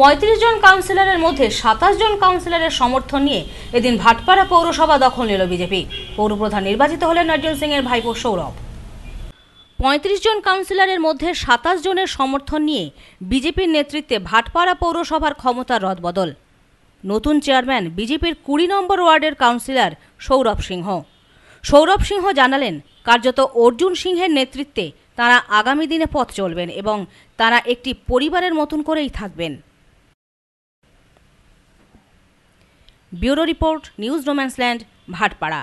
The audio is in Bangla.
পঁয়ত্রিশ জন কাউন্সিলরের মধ্যে সাতাশ জন কাউন্সিলরের সমর্থন নিয়ে এদিন ভাটপাড়া পৌরসভা দখল নিল বিজেপি পৌরপ্রধান নির্বাচিত হলেন নজরুল সিংয়ের ভাইপো সৌরভ পঁয়ত্রিশ জন কাউন্সিলরের মধ্যে সাতাশ জনের সমর্থন নিয়ে বিজেপির নেতৃত্বে ভাটপাড়া পৌরসভার ক্ষমতার রদবদল নতুন চেয়ারম্যান বিজেপির কুড়ি নম্বর ওয়ার্ডের কাউন্সিলর সৌরভ সিংহ সৌরভ সিংহ জানালেন কার্যত অর্জুন সিংহের নেতৃত্বে তারা আগামী দিনে পথ চলবেন এবং তারা একটি পরিবারের মতন করেই থাকবেন ব্যুরো রিপোর্ট নিউজ রোম্যান্সল্যান্ড ভাটপাড়া